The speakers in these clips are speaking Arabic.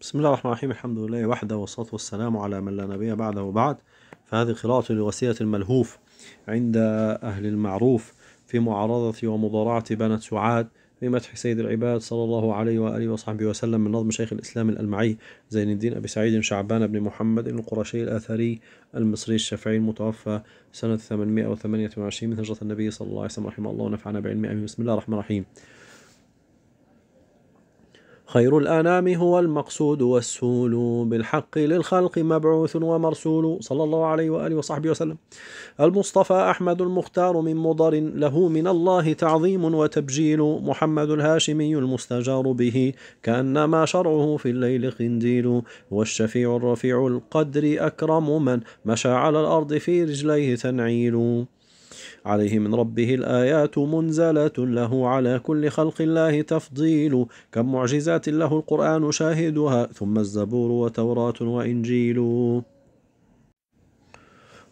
بسم الله الرحمن الرحيم الحمد لله وحده والصلاة والسلام على من لا نبي بعده وبعد فهذه قراءة لوسيلة الملهوف عند أهل المعروف في معارضة ومضارعة بنت سعاد في مدح سيد العباد صلى الله عليه وآله وصحبه وسلم من نظم شيخ الإسلام الألمعي زين الدين أبي سعيد شعبان بن محمد القرشي الآثري المصري الشافعي المتوفى سنة 828 من هجرة النبي صلى الله عليه وسلم رحمه الله ونفعنا بعلمه بسم الله الرحمن الرحيم خير الأنام هو المقصود والسول بالحق للخلق مبعوث ومرسول صلى الله عليه وآله وصحبه وسلم المصطفى أحمد المختار من مضر له من الله تعظيم وتبجيل محمد الهاشمي المستجار به كأنما شرعه في الليل قنديل والشفيع الرفيع القدر أكرم من مشى على الأرض في رجليه تنعيل عليه من ربه الآيات منزلة له على كل خلق الله تفضيل كم معجزات له القرآن شاهدها ثم الزبور وتوراة وإنجيل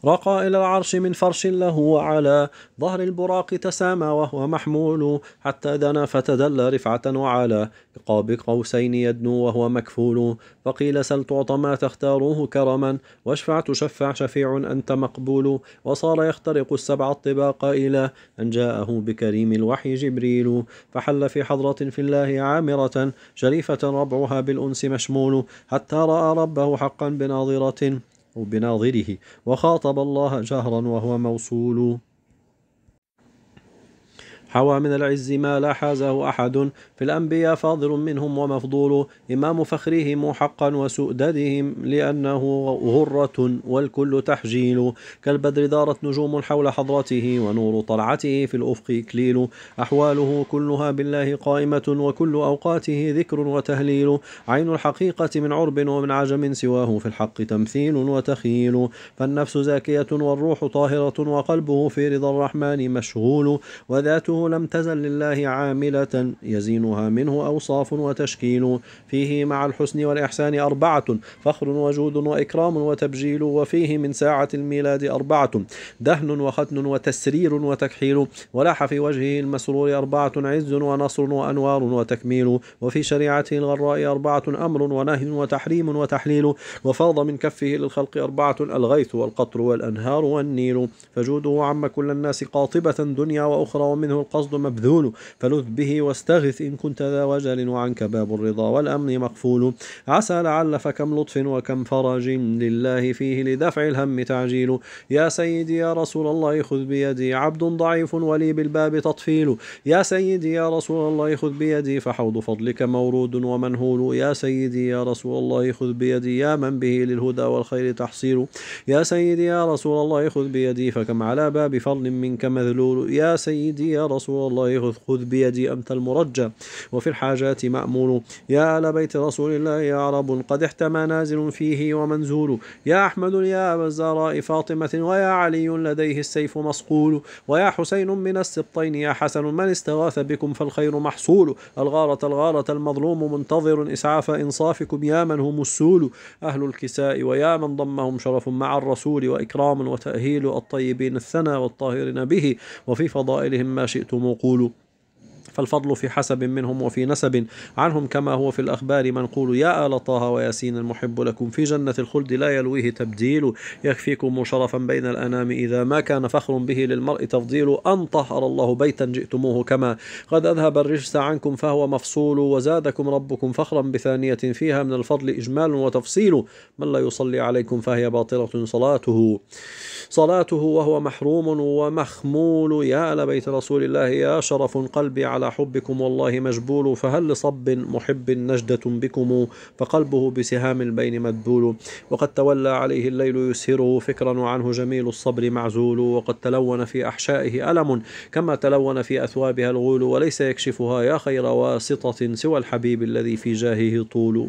رقى إلى العرش من فرش له وعلى ظهر البراق تسامى وهو محمول حتى دنا فتدلى رفعة وعلى قاب قوسين يدنو وهو مكفول فقيل سل تعطى ما تختاروه كرما واشفع تشفع شفيع أنت مقبول وصار يخترق السبع الطباق إلى أن جاءه بكريم الوحي جبريل فحل في حضرة في الله عامرة شريفة ربعها بالأنس مشمول حتى رأى ربه حقا بناظرة أو بناظره وخاطب الله جهرا وهو موصول حوى من العز ما لا حازه أحد في الأنبياء فاضل منهم ومفضول إمام فخرهم حقا وسؤددهم لأنه غرة والكل تحجيل كالبدر دارت نجوم حول حضرته ونور طلعته في الأفق إكليل أحواله كلها بالله قائمة وكل أوقاته ذكر وتهليل عين الحقيقة من عرب ومن عجم سواه في الحق تمثيل وتخيل فالنفس زاكية والروح طاهرة وقلبه في رضا الرحمن مشغول وذاته لم تزل لله عاملة يزينها منه أوصاف وتشكيل فيه مع الحسن والإحسان أربعة فخر وجود وإكرام وتبجيل وفيه من ساعة الميلاد أربعة دهن وختن وتسرير وتكحيل ولاح في وجهه المسرور أربعة عز ونصر وأنوار وتكميل وفي شريعته الغراء أربعة أمر ونهي وتحريم وتحليل وفاض من كفه للخلق أربعة الغيث والقطر والأنهار والنيل فجوده عم كل الناس قاطبة دنيا وأخرى ومنه القصد مبذول فلذ به واستغث إن كنت ذا وجل وعنك باب الرضا والأمن مقفول عسى لعل فكم لطف وكم فرج لله فيه لدفع الهم تعجيل يا سيدي يا رسول الله خذ بيدي عبد ضعيف ولي بالباب تطفيل يا سيدي يا رسول الله خذ بيدي فحوض فضلك مورود ومنهول يا سيدي يا رسول الله خذ بيدي يا من به للهدى والخير تحصيل يا سيدي يا رسول الله خذ بيدي فكم على باب فضل منك مذلول يا سيدي يا رسول رسول الله خذ بيدي أنت المرجى وفي الحاجات مأمول يا آل بيت رسول الله يا عرب قد احتمى نازل فيه ومنزول يا أحمد يا أبا الزراء فاطمة ويا علي لديه السيف مصقول ويا حسين من السبطين يا حسن من استغاث بكم فالخير محصول الغارة الغارة المظلوم منتظر إسعاف إنصافكم يا من هم السول أهل الكساء ويا من ضمهم شرف مع الرسول وإكرام وتأهيل الطيبين الثنى والطاهرين به وفي فضائلهم ما شئتم أنتم وقولوا فالفضل في حسب منهم وفي نسب عنهم كما هو في الأخبار منقول يا آل طه وياسين المحب لكم في جنة الخلد لا يلويه تبديل يكفيكم شرفا بين الأنام إذا ما كان فخر به للمرء تفضيل أن طهر الله بيتا جئتموه كما قد أذهب الرجس عنكم فهو مفصول وزادكم ربكم فخرا بثانية فيها من الفضل إجمال وتفصيل من لا يصلي عليكم فهي باطلة صلاته صلاته وهو محروم ومخمول يا لبيت رسول الله يا شرف قلبي على على حبكم والله مجبول فهل لصب محب نجدة بكم فقلبه بسهام البين مدبول وقد تولى عليه الليل يسهره فكرا وعنه جميل الصبر معزول وقد تلون في أحشائه ألم كما تلون في أثوابها الغول وليس يكشفها يا خير واسطة سوى الحبيب الذي في جاهه طول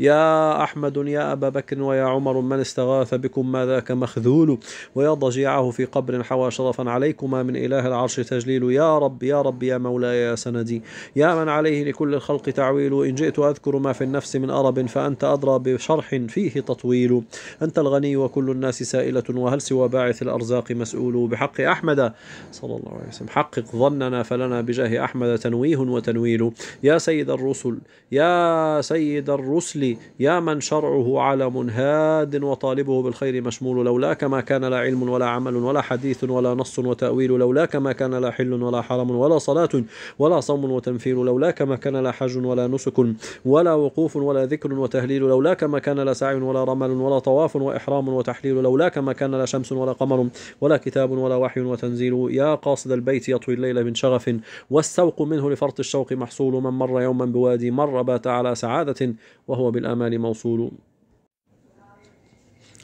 يا أحمد يا أبا بكر ويا عمر من استغاث بكم ما ذاك مخذول ويا ضجيعه في قبر حوى شرفا عليكما من إله العرش تجليل يا رب يا رب يا مولاي يا سندي يا من عليه لكل الخلق تعويل إن جئت أذكر ما في النفس من أرب فأنت أدرى بشرح فيه تطويل أنت الغني وكل الناس سائلة وهل سوى باعث الأرزاق مسؤول بحق أحمد صلى الله عليه وسلم حقق ظننا فلنا بجاه أحمد تنويه وتنويل يا سيد الرسل يا سيد الرسل يا من شرعه علم هاد وطالبه بالخير مشمول لولاك ما كان لا علم ولا عمل ولا حديث ولا نص وتأويل لولاك ما كان لا حل ولا حرم ولا صلاة ولا صوم وتنفيل لولاك ما كان لا حج ولا نسك ولا وقوف ولا ذكر وتهليل لولاك ما كان لا سعي ولا رمل ولا طواف وإحرام وتحليل لولاك ما كان لا شمس ولا قمر ولا كتاب ولا وحي وتنزيل يا قاصد البيت يطوي الليل من شغف والسوق منه لفرط الشوق محصول من مر يوما بوادي مر بات على سعادة وهو بالآمال موصول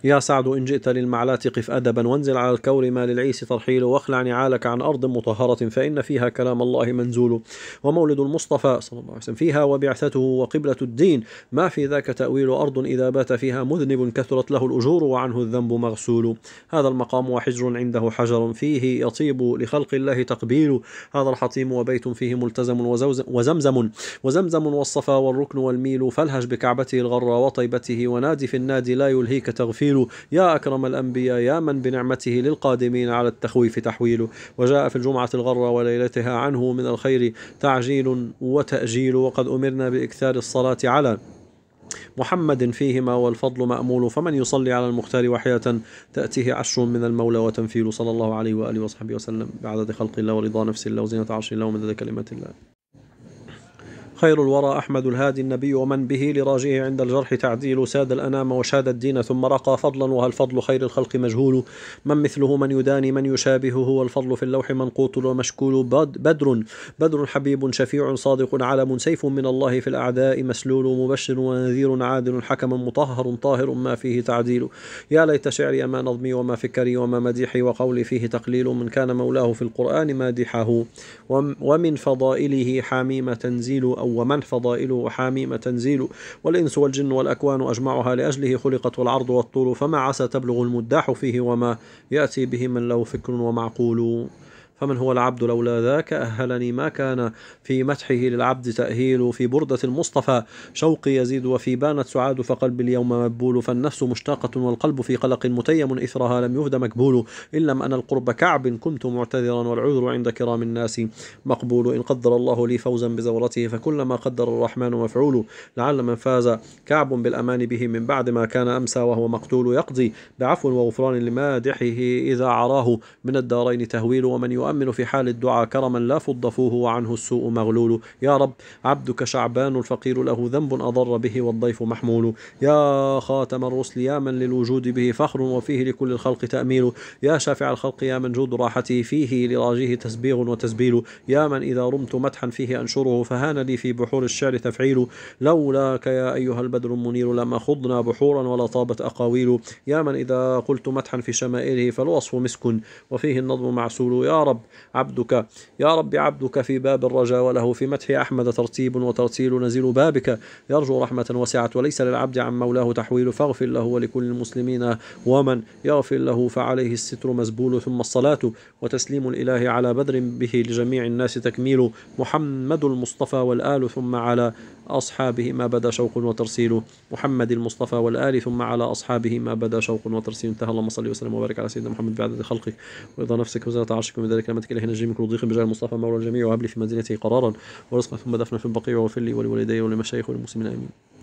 يا سعد إن جئت للمعلات قف أدبا وانزل على الكور ما للعيس ترحيل واخلع نعالك عن أرض مطهرة فإن فيها كلام الله منزول ومولد المصطفى صلى الله عليه وسلم فيها وبعثته وقبلة الدين ما في ذاك تأويل أرض إذا بات فيها مذنب كثرت له الأجور وعنه الذنب مغسول هذا المقام وحجر عنده حجر فيه يطيب لخلق الله تقبيل هذا الحطيم وبيت فيه ملتزم وزمزم وزمزم والصفا والركن والميل فالهج بكعبته الغر وطيبته ونادي في النادي لا يلهيك تغفيل تحويله يا أكرم الأنبياء يا من بنعمته للقادمين على التخويف تحويله وجاء في الجمعة الغرة وليلتها عنه من الخير تعجيل وتأجيل وقد أمرنا بإكثار الصلاة على محمد فيهما والفضل مأمول فمن يصلي على المختار وحياة تأتيه عشر من المولى وتنفيل صلى الله عليه وآله وصحبه وسلم بعدد خلق الله ورضا نفس الله وزينة عرش الله ومدد كلمة الله خير الورى أحمد الهادي النبي ومن به لراجعه عند الجرح تعديل ساد الأنام وشاد الدين ثم رقى فضلا وهل فضل خير الخلق مجهول من مثله من يداني من يشابهه والفضل في اللوح منقوط ومشكول بدر بدر حبيب شفيع صادق علم سيف من الله في الأعداء مسلول مبشر ونذير عادل حكم مطهر طاهر ما فيه تعديل يا ليت شعري ما نظمي وما فكري وما مديحي وقولي فيه تقليل من كان مولاه في القرآن مادحه ومن فضائله حميم تنزيل أو ومن فضائله وحاميم تنزيل والإنس والجن والأكوان أجمعها لأجله خلقت والعرض والطول فما عسى تبلغ المداح فيه وما يأتي به من له فكر ومعقول فمن هو العبد لولا ذاك أهلني ما كان في مدحه للعبد تأهيل في بردة المصطفى شوقي يزيد وفي بانت سعاد فقلبي اليوم مبول فالنفس مشتاقة والقلب في قلق متيم إثرها لم يهد مكبول إن لم أنا القرب كعب كنت معتذرا والعذر عند كرام الناس مقبول إن قدر الله لي فوزا بزورته فكلما قدر الرحمن مفعول لعل من فاز كعب بالأمان به من بعد ما كان أمسى وهو مقتول يقضي بعفو وغفران لمادحه إذا عراه من الدارين تهويل ومن يؤمن يؤمن في حال الدعاء كرما لا فض فوه وعنه السوء مغلول يا رب عبدك شعبان الفقير له ذنب أضر به والضيف محمول يا خاتم الرسل يا من للوجود به فخر وفيه لكل الخلق تأميل يا شافع الخلق يا من جود راحتي فيه لراجيه تسبيغ وتسبيل يا من إذا رمت مدحا فيه أنشره فهان لي في بحور الشعر تفعيل لولاك يا أيها البدر المنير لما خضنا بحورا ولا طابت أقاويل يا من إذا قلت مدحا في شمائله فالوصف مسك وفيه النظم معسول يا رب رب عبدك يا رب عبدك في باب الرجاء وله في مدح أحمد ترتيب وترتيل نزيل بابك يرجو رحمة وسعة وليس للعبد عن مولاه تحويل فاغفر له ولكل المسلمين ومن يغفر له فعليه الستر مزبول ثم الصلاة وتسليم الإله على بدر به لجميع الناس تكميل محمد المصطفى والآل ثم على أصحابه ما بدا شوق وترسيل محمد المصطفى والآل ثم على أصحابه ما بدا شوق وترسيل انتهى اللهم صل وسلم وبارك على سيدنا محمد بعدد خلقك ورضا نفسك وزاد عرشك من ذلك كلمتك إلى هنا من كل ضيق بجاه المصطفى مولى الجميع وهب لي في منزلته قرارا ورزقا ثم دفنا في البقيع وفي لي ولوالدي ولمشايخ وللمسلمين آمين